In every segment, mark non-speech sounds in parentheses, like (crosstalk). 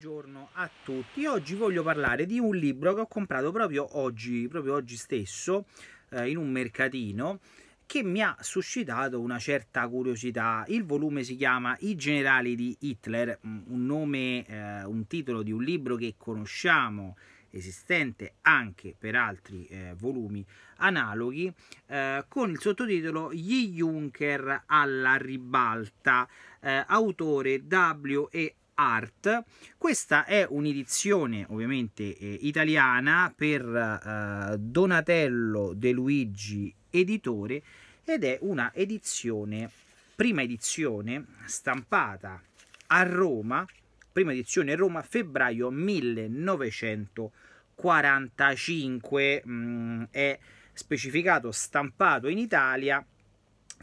Buongiorno a tutti, oggi voglio parlare di un libro che ho comprato proprio oggi, proprio oggi stesso eh, in un mercatino che mi ha suscitato una certa curiosità. Il volume si chiama I generali di Hitler, mm, un nome, eh, un titolo di un libro che conosciamo esistente anche per altri eh, volumi analoghi eh, con il sottotitolo Gli Juncker alla ribalta eh, autore W.E. Art. Questa è un'edizione ovviamente eh, italiana per eh, Donatello De Luigi editore ed è una edizione, prima edizione stampata a Roma, prima edizione Roma febbraio 1945, mm, è specificato stampato in Italia,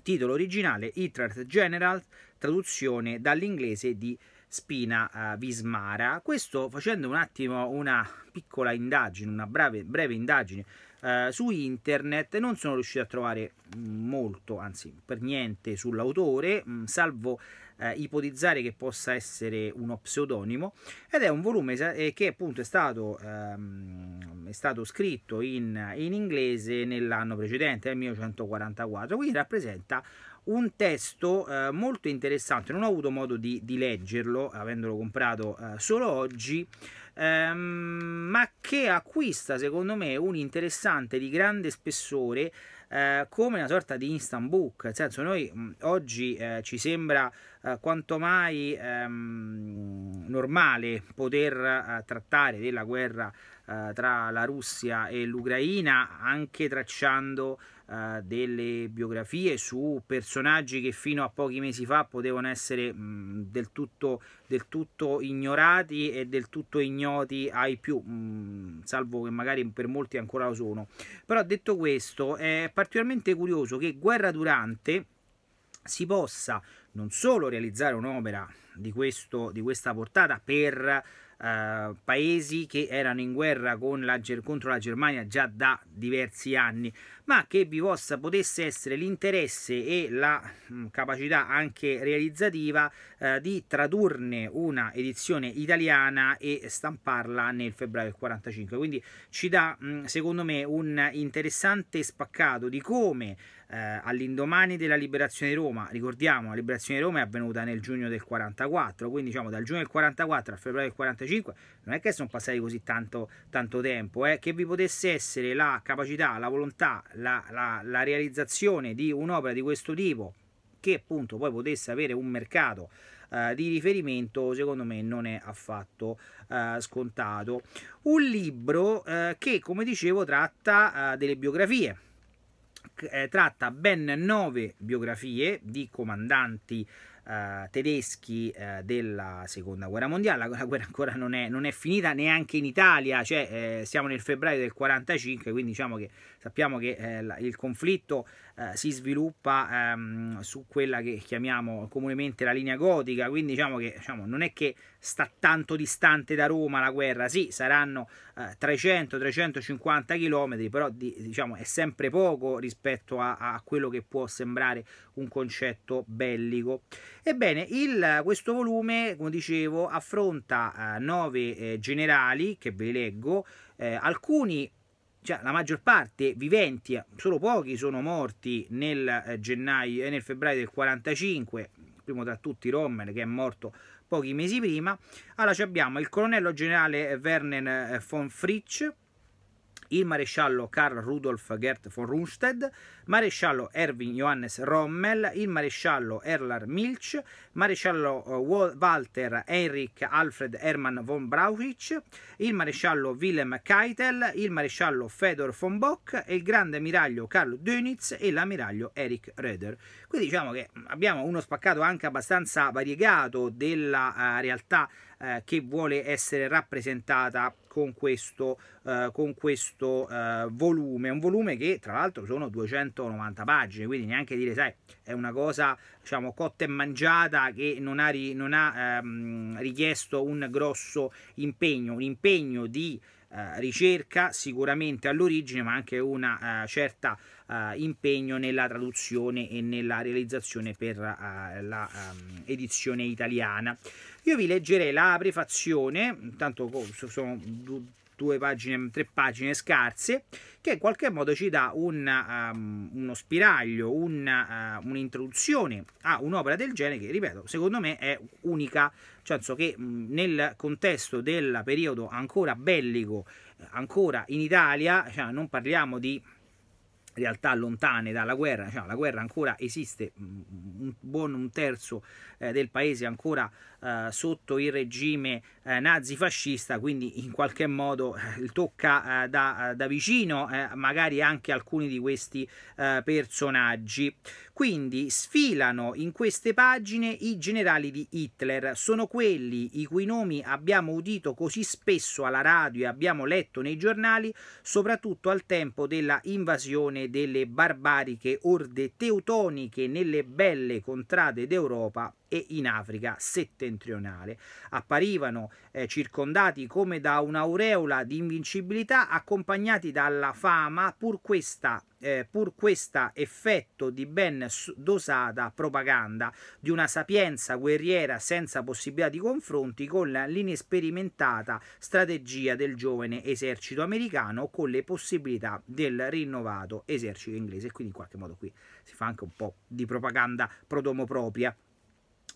titolo originale Hitler General, traduzione dall'inglese di Spina eh, Vismara. Questo facendo un attimo una piccola indagine, una breve, breve indagine eh, su internet, non sono riuscito a trovare mm, molto, anzi per niente sull'autore, mm, salvo eh, ipotizzare che possa essere uno pseudonimo ed è un volume eh, che appunto è stato, ehm, è stato scritto in, in inglese nell'anno precedente, nel 1944, quindi rappresenta un testo eh, molto interessante, non ho avuto modo di, di leggerlo, avendolo comprato eh, solo oggi, ehm, ma che acquista secondo me un interessante di grande spessore eh, come una sorta di instant book, nel senso noi mh, oggi eh, ci sembra eh, quanto mai ehm, normale poter eh, trattare della guerra eh, tra la Russia e l'Ucraina anche tracciando eh, delle biografie su personaggi che fino a pochi mesi fa potevano essere mh, mm, del, tutto, del, tutto, ignorati e del tutto ignoti ai più, mh, mm, salvo che magari per molti ancora lo sono. Però detto questo è particolarmente curioso che Guerra Durante si possa non solo realizzare un'opera di, di questa portata per eh, paesi che erano in guerra la, contro la Germania già da diversi anni, ma che vi possa, potesse essere l'interesse e la mh, mm, capacità anche realizzativa eh, di tradurne una edizione italiana e stamparla nel febbraio del 45. Quindi ci dà, mh, mm, secondo me, un interessante spaccato di come eh, all'indomani della liberazione di Roma, ricordiamo la liberazione di Roma è avvenuta nel giugno del 44, quindi diciamo dal giugno del 44 al febbraio del 45 non è che sono passati così tanto, tanto tempo, eh, che vi potesse essere la capacità, la volontà, la, la, la realizzazione di un'opera di questo tipo che appunto poi potesse avere un mercato eh, di riferimento secondo me non è affatto eh, scontato un libro eh, che come dicevo tratta eh, delle biografie eh, tratta ben nove biografie di comandanti eh, tedeschi eh, della seconda guerra mondiale. La, guerra (laughs) ancora non è, non è finita neanche in Italia, cioè eh, siamo nel febbraio del 45, quindi diciamo che sappiamo che eh, il conflitto eh, si sviluppa ehm, su quella che chiamiamo comunemente la linea gotica, quindi diciamo che diciamo, non è che sta tanto distante da Roma la guerra, sì, saranno eh, 300-350 km, però di, diciamo, è sempre poco rispetto a, a, quello che può sembrare un concetto bellico. Ebbene, il, questo volume, come dicevo, affronta eh, nove eh, generali che ve li leggo, eh, alcuni cioè la maggior parte viventi, solo pochi sono morti nel, eh, gennaio, eh, nel febbraio del 45, primo tra tutti Rommel che è morto pochi mesi prima. Allora abbiamo il colonnello generale Werner eh, von Fritsch, il maresciallo Karl Rudolf Gert von Rundstedt, maresciallo Erwin Johannes Rommel, il maresciallo Erlar Milch maresciallo eh, Walter Heinrich Alfred Hermann von Brauchitsch, il maresciallo Wilhelm Keitel, il maresciallo Fedor von Bock il grande ammiraglio Karl Dönitz e l'ammiraglio Eric Röder. Qui diciamo che mm, abbiamo uno spaccato anche abbastanza variegato della uh, realtà uh, che vuole essere rappresentata con questo, uh, con questo volume, un volume che tra l'altro sono 290 pagine, quindi neanche dire sai è una cosa diciamo, cotta e mangiata che non ha, non ha ehm, richiesto un grosso impegno, un impegno di eh, ricerca sicuramente all'origine ma anche un eh, certa eh, impegno nella traduzione e nella realizzazione per eh, l'edizione ehm, edizione italiana. Io vi leggerei la prefazione, intanto sono due pagine, tre pagine scarse, che in qualche modo ci dà un, um, uno spiraglio, un, uh, un'introduzione a un'opera del genere che, ripeto, secondo me è unica, cioè so che mm, nel contesto del periodo ancora bellico, eh, ancora in Italia, cioè non parliamo di realtà lontane dalla guerra, cioè, la guerra ancora esiste, mm, un buon un terzo eh, del paese è ancora eh, sotto il regime eh, nazifascista, quindi in qualche modo eh, tocca eh, da, da, vicino eh, magari anche alcuni di questi personaggi. Quindi sfilano in queste pagine i generali di Hitler, sono quelli i cui nomi abbiamo udito così spesso alla radio e abbiamo letto nei giornali, soprattutto al tempo della invasione delle barbariche orde teutoniche nelle belle contrade d'Europa e in Africa settentrionale. Apparivano eh, circondati come da un'aureola di invincibilità accompagnati dalla fama, pur questa eh, pur questa effetto di ben dosata propaganda, di una sapienza guerriera senza possibilità di confronti con l'inesperimentata strategia del giovane esercito americano con le possibilità del rinnovato esercito inglese. Quindi in qualche modo qui si fa anche un po' di propaganda prodomo propria.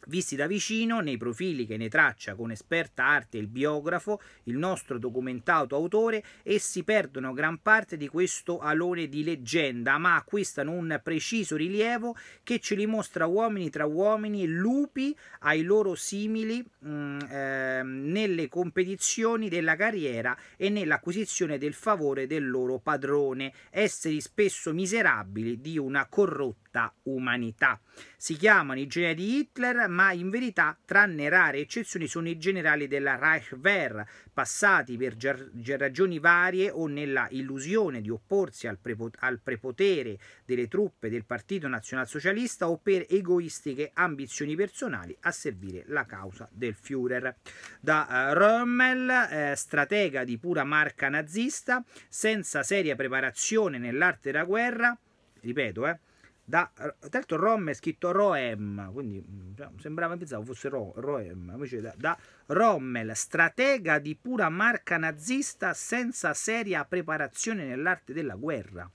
Visti da vicino nei profili che ne traccia con esperta arte il biografo, il nostro documentato autore, essi perdono gran parte di questo alone di leggenda, ma acquistano un preciso rilievo che ce li mostra uomini tra uomini, lupi ai loro simili mh, mm, eh, nelle competizioni della carriera e nell'acquisizione del favore del loro padrone, esseri spesso miserabili di una corrotta perfetta umanità. Si chiamano i generi di Hitler, ma in verità, tranne rare eccezioni, sono i generali della Reichwehr, passati per ragioni varie o nella illusione di opporsi al, prepo- al prepotere delle truppe del Partito Nazionalsocialista o per egoistiche ambizioni personali a servire la causa del Führer. Da eh, Rommel, eh, stratega di pura marca nazista, senza seria preparazione nell'arte della guerra, ripeto, eh, da, tra l'altro Rom è scritto Roem, quindi mm, cioè, sembrava, pensavo fosse Ro, Roem, invece da, da, Rommel, stratega di pura marca nazista senza seria preparazione nell'arte della guerra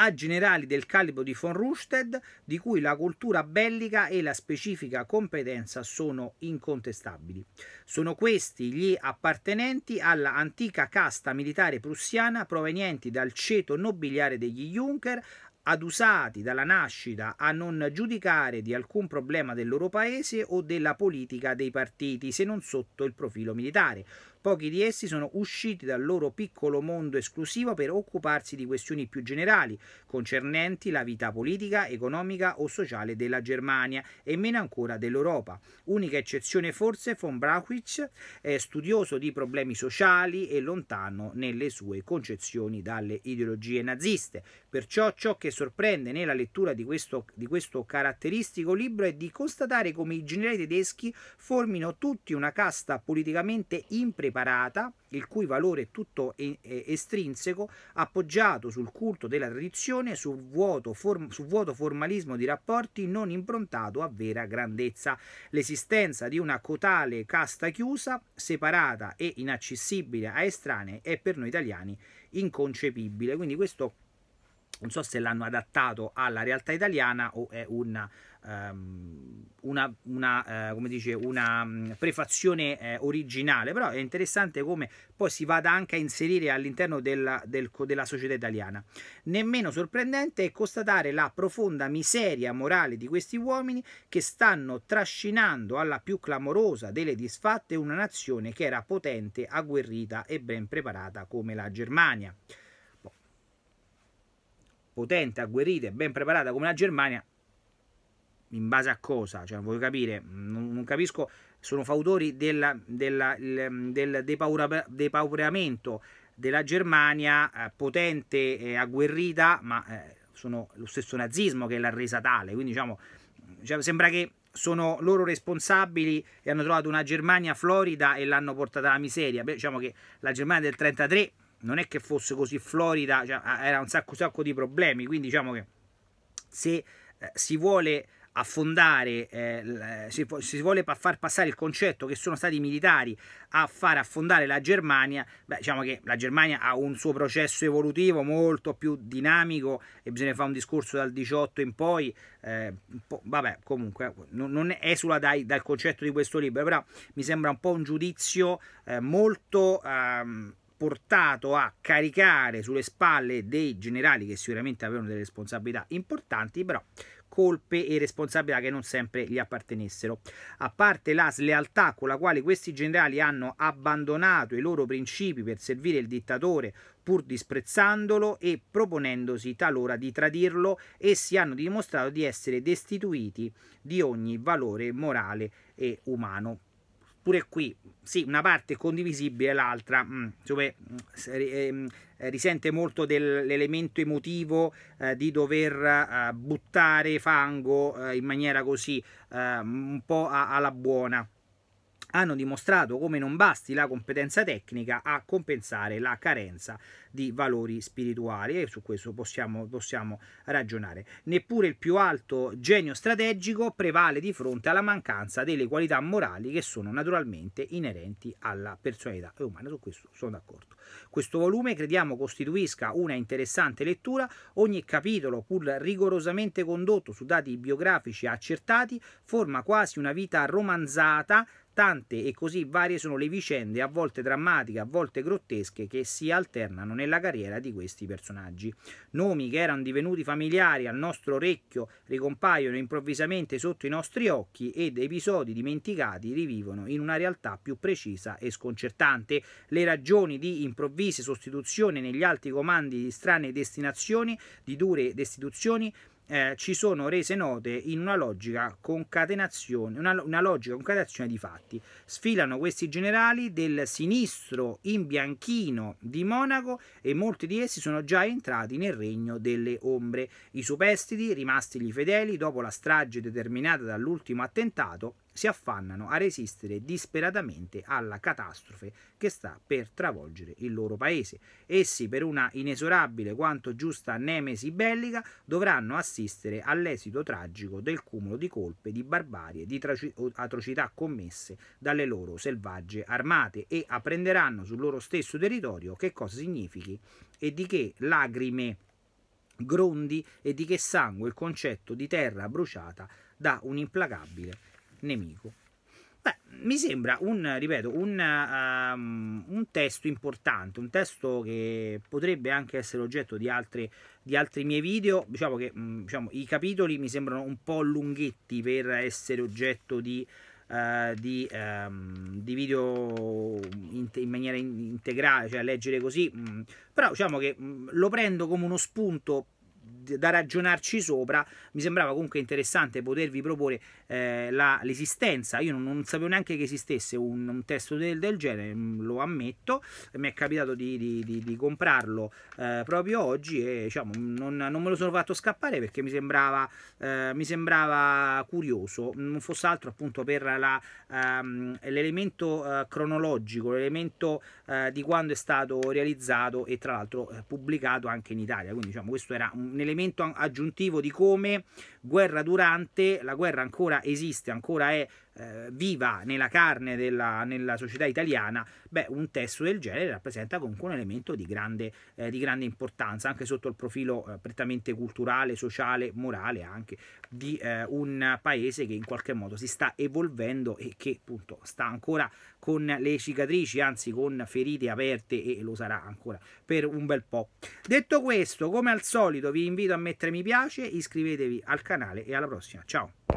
a generali del calibro di von Rusted, di cui la cultura bellica e la specifica competenza sono incontestabili. Sono questi gli appartenenti alla antica casta militare prussiana provenienti dal ceto nobiliare degli Junker, adusati dalla nascita a non giudicare di alcun problema del loro paese o della politica dei partiti se non sotto il profilo militare. Pochi di essi sono usciti dal loro piccolo mondo esclusivo per occuparsi di questioni più generali, concernenti la vita politica, economica o sociale della Germania e meno ancora dell'Europa. Unica eccezione forse von Brauchitsch, studioso di problemi sociali e lontano nelle sue concezioni dalle ideologie naziste. Perciò ciò che sorprende nella lettura di questo, di questo caratteristico libro è di constatare come i generali tedeschi formino tutti una casta politicamente impreparata separata, il cui valore è tutto estrinseco, appoggiato sul culto della tradizione, su vuoto, form- su vuoto formalismo di rapporti non improntato a vera grandezza. L'esistenza di una cotale casta chiusa, separata e inaccessibile a estranei è per noi italiani inconcepibile. Quindi questo non so se l'hanno adattato alla realtà italiana o è una, um, ehm, una, una, uh, dice, una mm, prefazione eh, originale, però è interessante come poi si vada anche a inserire all'interno della, del, della società italiana. Nemmeno sorprendente è constatare la profonda miseria morale di questi uomini che stanno trascinando alla più clamorosa delle disfatte una nazione che era potente, agguerrita e ben preparata come la Germania potente, agguerrita e ben preparata come la Germania, in base a cosa? Cioè, voglio capire, non, non capisco, sono fautori della, della, del depaura, depauperamento della Germania, eh, potente e agguerrita, ma eh, sono lo stesso nazismo che l'ha resa tale, quindi diciamo, cioè, sembra che sono loro responsabili e hanno trovato una Germania florida e l'hanno portata alla miseria. Beh, diciamo che la Germania del 33 non è che fosse così florida, cioè, era un sacco, sacco di problemi, quindi diciamo che se eh, si vuole affondare, eh, eh si, si, vuole far passare il concetto che sono stati i militari a far affondare la Germania, beh, diciamo che la Germania ha un suo processo evolutivo molto più dinamico e bisogna fare un discorso dal 18 in poi, eh, po', vabbè comunque non, non esula dai, dal concetto di questo libro, però mi sembra un po' un giudizio eh, molto... Ehm, portato a caricare sulle spalle dei generali che sicuramente avevano delle responsabilità importanti, però colpe e responsabilità che non sempre gli appartenessero. A parte la slealtà con la quale questi generali hanno abbandonato i loro principi per servire il dittatore pur disprezzandolo e proponendosi talora di tradirlo, essi hanno dimostrato di essere destituiti di ogni valore morale e umano pure qui sì, una parte condivisibile, l'altra cioè, risente molto dell'elemento emotivo eh, di dover eh, buttare fango eh, in maniera così eh, un po' alla buona hanno dimostrato come non basti la competenza tecnica a compensare la carenza di valori spirituali e su questo possiamo, possiamo, ragionare. Neppure il più alto genio strategico prevale di fronte alla mancanza delle qualità morali che sono naturalmente inerenti alla personalità umana, eh, oh, su questo sono d'accordo. Questo volume crediamo costituisca una interessante lettura, ogni capitolo pur rigorosamente condotto su dati biografici accertati forma quasi una vita romanzata Tante e così varie sono le vicende, a volte drammatiche, a volte grottesche, che si alternano nella carriera di questi personaggi. Nomi che erano divenuti familiari al nostro orecchio ricompaiono improvvisamente sotto i nostri occhi ed episodi dimenticati rivivono in una realtà più precisa e sconcertante. Le ragioni di improvvise sostituzioni negli alti comandi di strane destinazioni, di dure destituzioni, eh, ci sono rese note in una logica concatenazione, una, una logica concatenazione di fatti. Sfilano questi generali del sinistro in bianchino di Monaco e molti di essi sono già entrati nel regno delle ombre. I superstiti, rimasti gli fedeli dopo la strage determinata dall'ultimo attentato, si affannano a resistere disperatamente alla catastrofe che sta per travolgere il loro paese. Essi, per una inesorabile quanto giusta nemesi bellica, dovranno assistere all'esito tragico del cumulo di colpe, di barbarie, di atrocità commesse dalle loro selvagge armate e apprenderanno sul loro stesso territorio che cosa significhi e di che lagrime grondi e di che sangue il concetto di terra bruciata da un implacabile nemico. Beh, mi sembra un, ripeto, un, um, un, testo importante, un testo che potrebbe anche essere oggetto di altri, di altri miei video. Diciamo che mm, diciamo, i capitoli mi sembrano un po' lunghetti per essere oggetto di, uh, di, um, di video in, in maniera in integrale, cioè leggere così. Mm. Però diciamo che mm, lo prendo come uno spunto da ragionarci sopra, mi sembrava comunque interessante potervi proporre eh, l'esistenza. Io non, non, sapevo neanche che esistesse un, un testo del, del, genere, mm, lo ammetto. Mi è capitato di, di, di, di comprarlo eh, proprio oggi e diciamo, non, non, me lo sono fatto scappare perché mi sembrava, eh, mi sembrava curioso, non fosse altro appunto per la, ehm, l'elemento eh, cronologico, l'elemento eh, di quando è stato realizzato e tra l'altro eh, pubblicato anche in Italia. Quindi diciamo, questo era un un elemento aggiuntivo di come guerra durante, la guerra ancora esiste, ancora è eh, viva nella carne della nella società italiana, beh, un testo del genere rappresenta comunque un elemento di grande, eh, di grande importanza, anche sotto il profilo eh, prettamente culturale, sociale, morale, anche di eh, un paese che in qualche modo si sta evolvendo e che appunto sta ancora con le cicatrici, anzi con ferite aperte e lo sarà ancora per un bel po'. Detto questo, come al solito vi invito a mettere mi piace, iscrivetevi al canale e alla prossima. Ciao!